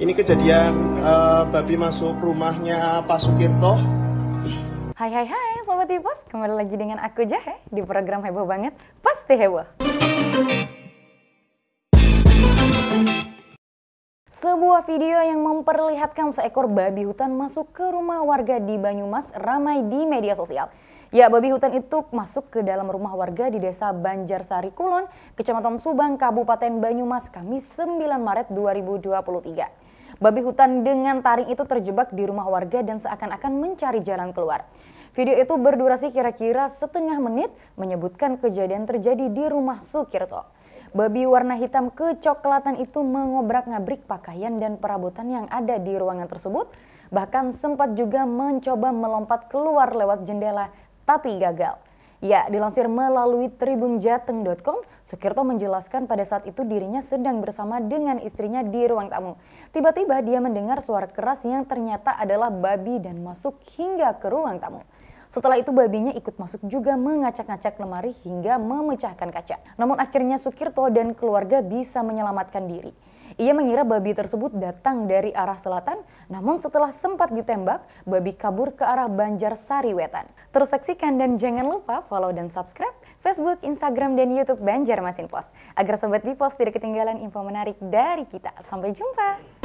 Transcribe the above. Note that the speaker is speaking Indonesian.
Ini kejadian uh, babi masuk rumahnya Pak Sukirto. Hai hai hai, sobat tipos, kembali lagi dengan aku Jahe di program heboh banget, pasti heboh. Sebuah video yang memperlihatkan seekor babi hutan masuk ke rumah warga di Banyumas ramai di media sosial. Ya, babi hutan itu masuk ke dalam rumah warga di desa Banjarsari Kulon, Kecamatan Subang, Kabupaten Banyumas, Kamis 9 Maret 2023. Babi hutan dengan taring itu terjebak di rumah warga dan seakan-akan mencari jalan keluar. Video itu berdurasi kira-kira setengah menit menyebutkan kejadian terjadi di rumah Sukirto. Babi warna hitam kecoklatan itu mengobrak-ngabrik pakaian dan perabotan yang ada di ruangan tersebut, bahkan sempat juga mencoba melompat keluar lewat jendela tapi gagal. Ya, dilansir melalui tribunjateng.com, Sukirto menjelaskan pada saat itu dirinya sedang bersama dengan istrinya di ruang tamu. Tiba-tiba dia mendengar suara keras yang ternyata adalah babi dan masuk hingga ke ruang tamu. Setelah itu babinya ikut masuk juga mengacak-acak lemari hingga memecahkan kaca. Namun akhirnya Sukirto dan keluarga bisa menyelamatkan diri. Ia mengira babi tersebut datang dari arah selatan, namun setelah sempat ditembak, babi kabur ke arah Banjar Sari Wetan. Terus saksikan dan jangan lupa follow dan subscribe Facebook, Instagram, dan Youtube Banjarmasin Post Agar Sobat Bipos tidak ketinggalan info menarik dari kita. Sampai jumpa!